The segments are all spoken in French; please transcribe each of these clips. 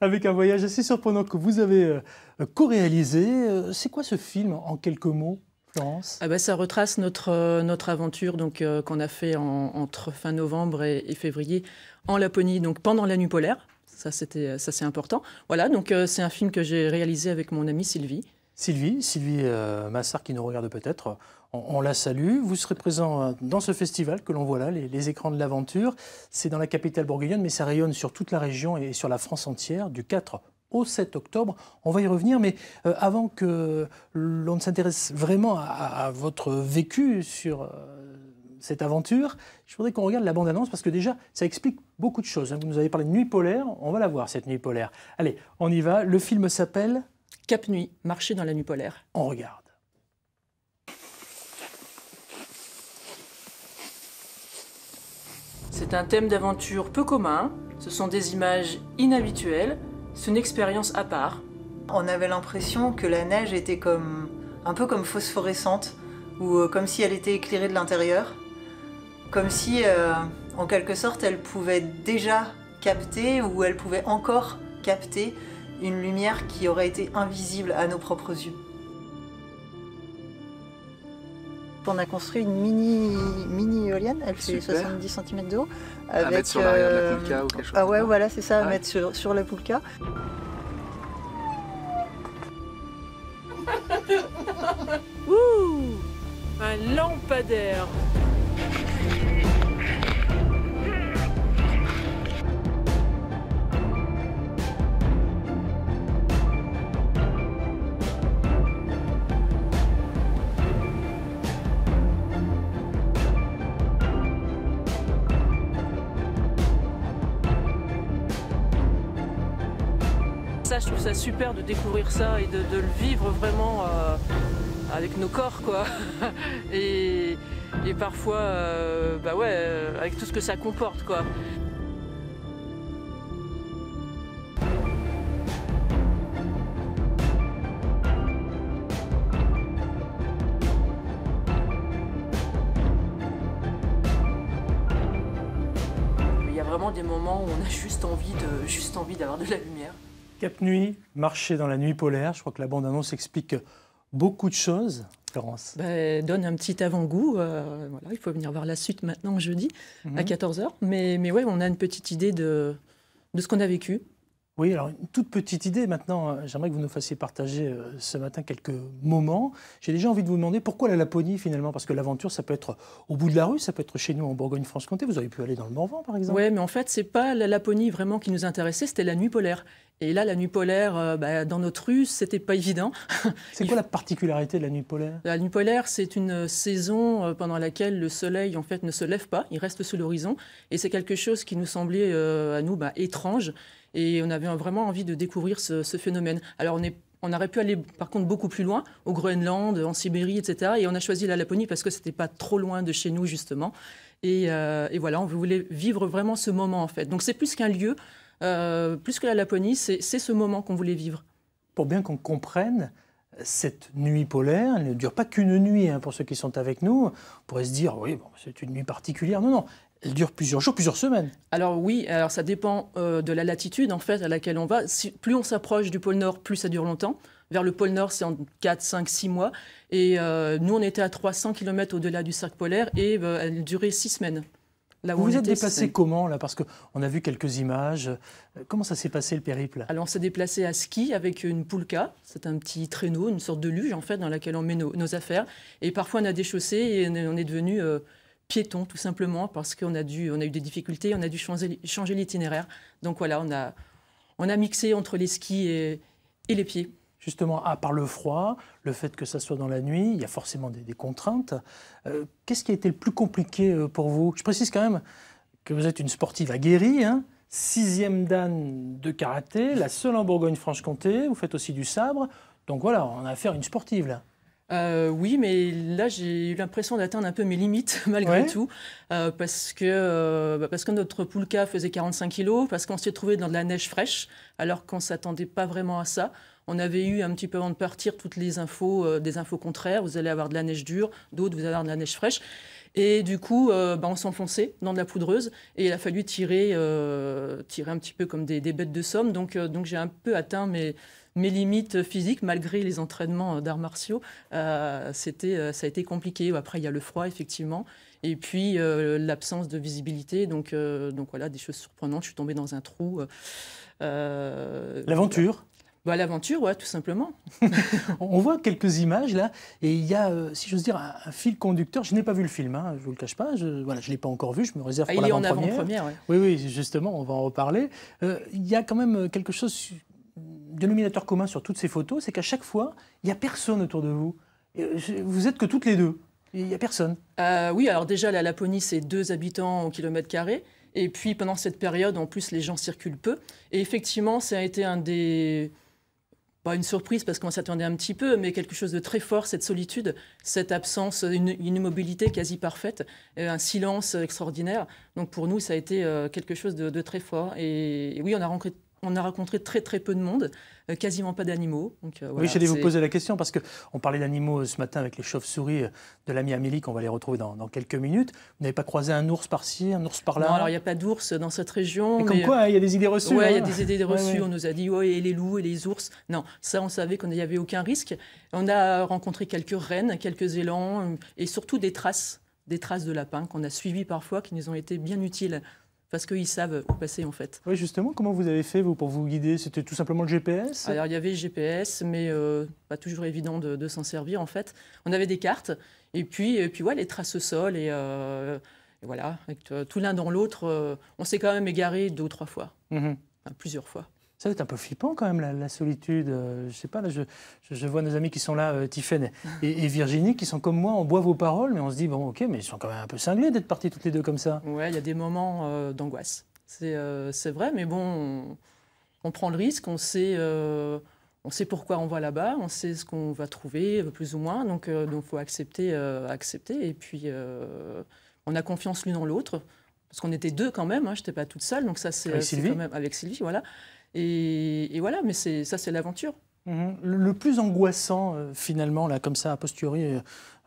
avec un voyage assez surprenant que vous avez euh, co-réalisé. Euh, c'est quoi ce film en quelques mots Florence ah bah, Ça retrace notre, euh, notre aventure donc qu'on a fait entre fin novembre et, février en Laponie, donc pendant la nuit polaire. Ça, c'était, ça c'est important. Voilà, donc c'est un film que j'ai réalisé avec mon amie Sylvie. Sylvie, Sylvie euh, Massard qui nous regarde peut-être, on, la salue. Vous serez présent euh, dans ce festival que l'on voit là, les, écrans de l'aventure. C'est dans la capitale bourguignonne, mais ça rayonne sur toute la région et sur la France entière, du 4 au 7 octobre. On va y revenir, mais euh, avant que l'on ne s'intéresse vraiment à, votre vécu sur cette aventure, je voudrais qu'on regarde la bande-annonce parce que déjà, ça explique beaucoup de choses. Hein. Vous nous avez parlé de nuit polaire, on va la voir cette nuit polaire. Allez, on y va. Le film s'appelle Cap Nuit, marcher dans la nuit polaire. On regarde. C'est un thème d'aventure peu commun, ce sont des images inhabituelles, c'est une expérience à part. On avait l'impression que la neige était comme un peu comme phosphorescente, ou euh, comme si elle était éclairée de l'intérieur, comme si euh, en quelque sorte elle pouvait déjà capter ou elle pouvait encore capter une lumière qui aurait été invisible à nos propres yeux. On a construit une mini, mini éolienne, elle fait 70 cm de haut. Avec, à mettre la euh, poulka ou quelque chose Ah ouais, voilà, c'est ça, à mettre sur, sur la poulka. Ouh Un lampadaire super de découvrir ça et de, le vivre vraiment euh, avec nos corps quoi. et, parfois, euh, bah ouais, euh, avec tout ce que ça comporte quoi. Il y a vraiment des moments où on a juste envie de juste envie d'avoir de la lumière. Cap Nuit, marché dans la nuit polaire. Je crois que la bande-annonce explique beaucoup de choses. Florence ben, Donne un petit avant-goût. Euh, voilà, il faut venir voir la suite maintenant, jeudi, à 14h. Mhm. Mais, mais ouais, on a une petite idée de, de ce qu'on a vécu oui, alors une toute petite idée maintenant, euh, j'aimerais que vous nous fassiez partager euh, ce matin quelques moments. J'ai déjà envie de vous demander pourquoi la Laponie finalement Parce que l'aventure, ça peut être au bout de la rue, ça peut être chez nous en Bourgogne-Franche-Comté. Vous avez pu aller dans le Morvan par exemple. Oui, mais en fait, c'est pas la Laponie vraiment qui nous intéressait, c'était la nuit polaire. Et là, la nuit polaire, euh, bah, dans notre rue, c'était pas évident. C'est quoi la particularité de la nuit polaire La nuit polaire, c'est une saison pendant laquelle le soleil, en fait, ne se lève pas, il reste sous l'horizon. Et c'est quelque chose qui nous semblait à nous bah, étrange. Et on avait vraiment envie de découvrir ce, phénomène. Alors on est on aurait pu aller par contre beaucoup plus loin, au Groenland, en Sibérie, etc. Et on a choisi la Laponie parce que c'était pas trop loin de chez nous justement. Et, euh, voilà, on voulait vivre vraiment ce moment en fait. Donc c'est plus qu'un lieu, euh, plus que la Laponie, c'est ce moment qu'on voulait vivre. Pour bien qu'on comprenne, cette nuit polaire, elle ne dure pas qu'une nuit hein, pour ceux qui sont avec nous. On pourrait se dire, oui, bon, c'est une nuit particulière. Non, non, elle dure plusieurs jours, plusieurs semaines. Alors oui, alors ça dépend euh, de la latitude en fait à laquelle on va. plus on s'approche du pôle Nord, plus ça dure longtemps. Vers le pôle Nord, c'est en 4, 5, 6 mois. Et euh, nous, on était à 300 km au-delà du cercle polaire et euh, elle durait 6 semaines. Là vous vous êtes déplacé comment là Parce qu'on a vu quelques images. Comment ça s'est passé le périple Alors on s'est déplacé à ski avec une poulka. C'est un petit traîneau, une sorte de luge en fait, dans laquelle on met nos affaires. Et parfois on a déchaussé et on est devenu Piéton, tout simplement, parce qu'on a, eu des difficultés, on a dû changer, l'itinéraire. Donc voilà, on a, mixé entre les skis et, les pieds justement, à part le froid, le fait que ça soit dans la nuit, il y a forcément des, contraintes. Euh, qu'est-ce qui a été le plus compliqué euh, pour vous Je précise quand même que vous êtes une sportive aguerrie, hein. sixième dan de karaté, la seule en Bourgogne-Franche-Comté, vous faites aussi du sabre. Donc voilà, on a affaire à une sportive là euh, oui, mais là, j'ai eu l'impression d'atteindre un peu mes limites, malgré tout, euh, parce, que, euh, bah, parce que notre poulka faisait 45 kilos, parce qu'on s'est trouvé dans de la neige fraîche, alors qu'on ne s'attendait pas vraiment à ça. On avait eu un petit peu avant de partir toutes les infos, euh, des infos contraires. Vous allez avoir de la neige dure, d'autres, vous allez avoir de la neige fraîche. Et du coup, bah, on s'enfonçait dans de la poudreuse et il a fallu tirer, tirer un petit peu comme des, bêtes de somme. Donc, donc j'ai un peu atteint mes, mes limites physiques, malgré les entraînements euh, d'arts martiaux, euh, c'était, euh, ça a été compliqué. Après, il y a le froid, effectivement, et puis l'absence de visibilité. Donc, donc voilà, des choses surprenantes. Je suis tombée dans un trou. L'aventure bah, L'aventure, ouais, tout simplement. On voit quelques images là, et il y a, si j'ose dire, un, fil conducteur. Je n'ai pas vu le film, hein, je ne vous le cache pas. Je, voilà, je l'ai pas encore vu. Je me réserve ah, pour l'avant-première. Avant ouais. Oui, oui, justement, on va en reparler. Il y a quand même quelque chose dénominateur commun sur toutes ces photos, c'est qu'à chaque fois, il n'y a personne autour de vous. Euh, vous êtes que toutes les deux. Il n'y a personne. Euh, oui, alors déjà, la Laponie, c'est deux habitants au kilomètre carré. Et puis, pendant cette période, en plus, les gens circulent peu. Et effectivement, ça a été un des. Pas une surprise parce qu'on s'attendait un petit peu, mais quelque chose de très fort, cette solitude, cette absence, une, immobilité quasi parfaite, euh, un silence extraordinaire. Donc pour nous, ça a été quelque chose de, très fort. Et, et oui, on a rencontré on a rencontré très très peu de monde, euh, quasiment pas d'animaux. Euh, oui, j'allais vous poser la question parce qu'on parlait d'animaux euh, ce matin avec les chauves-souris de l'ami Amélie qu'on va les retrouver dans, quelques minutes. Vous n'avez pas croisé un ours par-ci, un ours par-là Non, alors il n'y a pas d'ours dans cette région. Mais comme quoi, hein, il y a des idées reçues. Oui, il y a hein. des idées reçues. On nous a dit oui, et les loups et les ours. Non, ça on savait qu'il n'y avait aucun risque. On a rencontré quelques rennes, quelques élans et surtout des traces, des traces de lapins qu'on a suivies parfois qui nous ont été bien utiles parce qu'ils savent où passer en fait. Oui, justement, comment vous avez fait vous pour vous guider C'était tout simplement le GPS Alors il y avait le GPS, mais euh, pas toujours évident de, s'en servir en fait. On avait des cartes et puis, et puis ouais, les traces au sol et, euh, voilà, euh, tout l'un dans l'autre, on s'est quand même égaré deux ou trois fois, mmh plusieurs fois. Ça va être un peu flippant quand même, la, solitude. Je euh, je sais pas, là, je, vois nos amis qui sont là, euh, et, Virginie, qui sont comme moi, on boit vos paroles, mais on se dit, bon, ok, mais ils sont quand même un peu cinglés d'être partis toutes les deux comme ça. Ouais, il y a des moments euh, d'angoisse. Euh, c'est vrai, mais bon, on, prend le risque, on sait, on sait pourquoi on va là-bas, on sait ce qu'on va trouver, plus ou moins, donc il faut accepter, accepter. Et puis, on a confiance l'une en l'autre, parce qu'on était deux quand même, hein, je n'étais pas toute seule, donc ça c'est quand même avec Sylvie, voilà. Et, voilà, mais ça, c'est l'aventure. Mhm. Le plus angoissant, euh, finalement, là, comme ça, a posteriori, euh,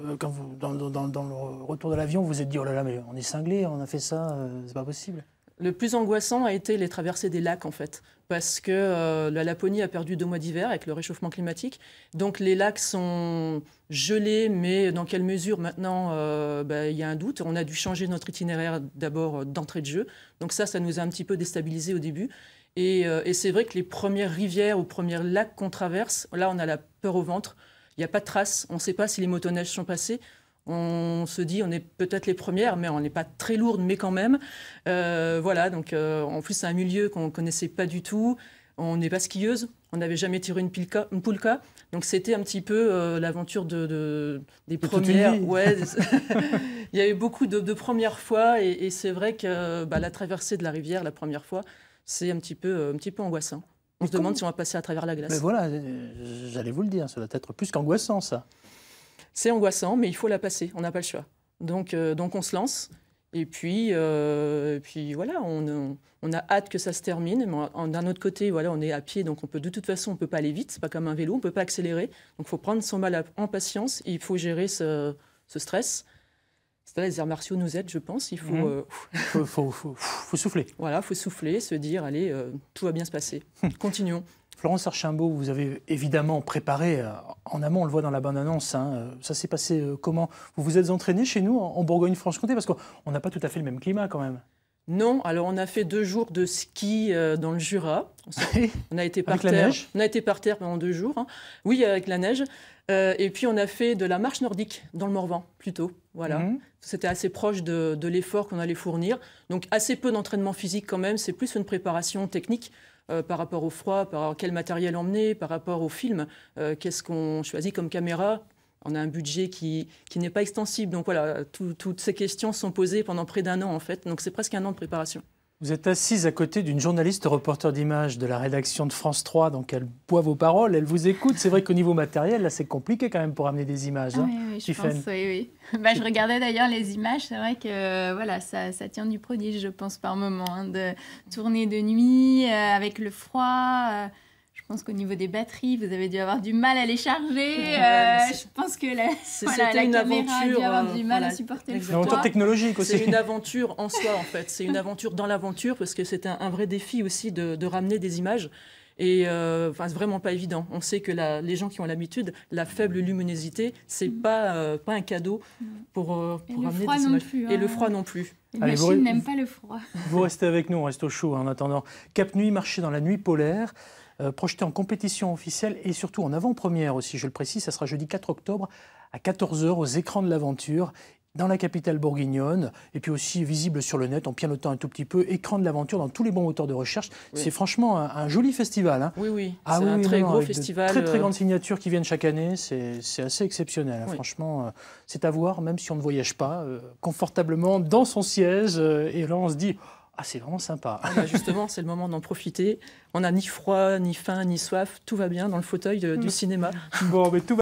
euh, quand vous, dans, le retour de l'avion, vous vous êtes dit, oh là là, mais on est cinglé, on a fait ça, c'est pas possible. Le plus angoissant a été les traversées des lacs, en fait, parce que la Laponie a perdu deux mois d'hiver avec le réchauffement climatique. Donc les lacs sont gelés, mais dans quelle mesure Maintenant, bah, il y a un doute. On a dû changer notre itinéraire d'abord d'entrée de jeu. Donc ça, ça nous a un petit peu déstabilisé au début. Euh, et, c'est vrai que les premières rivières ou premiers lacs qu'on traverse, là, on a la peur au ventre. Il n'y a pas de traces. On ne sait pas si les motoneiges sont passées. On se dit, on est peut-être les premières, mais on n'est pas très lourdes, mais quand même. Euh, voilà, donc euh, en plus, c'est un milieu qu'on ne connaissait pas du tout. On n'est pas skieuse, on n'avait jamais tiré une, poulka. Donc c'était un petit peu l'aventure de, des premières. Ouais, il y avait beaucoup de, premières fois, et, c'est vrai que bah, la traversée de la rivière, la première fois, c'est un, petit peu, euh, un petit peu angoissant. On se demande si on va passer à travers la glace. Mais voilà, euh, j'allais vous le dire, ça doit être plus qu'angoissant, ça. C'est angoissant, mais il faut la passer, on n'a pas le choix. Donc, euh, donc on se lance, et puis, et puis voilà, on, on, a hâte que ça se termine. d'un autre côté, voilà, on est à pied, donc on peut, de toute façon, on ne peut pas aller vite, c'est pas comme un vélo, on ne peut pas accélérer. Donc il faut prendre son mal en patience, il faut gérer ce, ce stress. Ça, les arts martiaux nous aident, je pense. Il faut, mmh. euh, faut, souffler. Voilà, faut souffler, se dire, allez, euh, tout va bien se passer. Continuons. Florence Archimbault vous avez évidemment préparé euh, en amont, on le voit dans la bande-annonce. Hein, ça s'est passé comment Vous vous êtes entraînée chez nous en, en Bourgogne-Franche-Comté parce qu'on n'a pas tout à fait le même climat quand même. Non, alors on a fait deux jours de ski euh, dans le Jura. On a été par terre. La neige. On a été par terre pendant deux jours. Hein. Oui, avec la neige. Euh, et puis on a fait de la marche nordique dans le Morvan, plutôt. Voilà. Mhm. C'était assez proche de, l'effort qu'on allait fournir. Donc assez peu d'entraînement physique quand même. C'est plus une préparation technique. Euh, par rapport au froid, par quel matériel emmener, par rapport au film, qu'est-ce qu'on choisit comme caméra, on a un budget qui, qui n'est pas extensible. Donc voilà, toutes ces questions sont posées pendant près d'un an en fait. Donc c'est presque un an de préparation. Vous êtes assise à côté d'une journaliste reporter d'images de la rédaction de France 3, donc elle boit vos paroles, elle vous écoute. C'est vrai qu'au niveau matériel, là, c'est compliqué quand même pour amener des images. Hein, oui, oui, je pense, oui, Bah, je regardais d'ailleurs les images, c'est vrai que voilà, ça, ça, tient du prodige, je pense, par moment, hein, de tourner de nuit euh, avec le froid. Euh, je pense qu'au niveau des batteries, vous avez dû avoir du mal à les charger. Euh, je pense que la, une aventure, a dû avoir du mal euh, à supporter le technologique aussi. C'est une aventure en soi, en fait. C'est une aventure dans l'aventure, parce que c'est un, vrai défi aussi de, ramener des images. Et euh, enfin, vraiment pas évident. On sait que les gens qui ont l'habitude, la faible luminosité, c'est mm. pas, euh, pas un cadeau mm. pour, ramener des images. Et le hein. froid non plus. Les machines n'aiment pas le froid. Vous restez avec nous, on reste au chaud hein, en attendant. Cap Nuit, marché dans la nuit polaire. Euh, projeté en compétition officielle et surtout en avant-première aussi, je le précise, ça sera jeudi 4 octobre à 14h aux écrans de l'aventure dans la capitale bourguignonne, et puis aussi visible sur le net en pianotant un tout petit peu, écran de l'aventure dans tous les bons moteurs de recherche. C'est franchement un, joli festival. Hein. Oui, oui, ah c'est un très gros festival. Très, très euh, grandes signatures qui viennent chaque année, c'est assez exceptionnel. Hein. Franchement, euh, c'est à voir, même si on ne voyage pas, confortablement dans son siège, et là on se dit... Ah, c'est vraiment sympa. Ah, bah, justement, c'est le moment d'en profiter. On n'a ni froid, ni faim, ni soif. Tout va bien dans le fauteuil du mm. cinéma. Bon, mais tout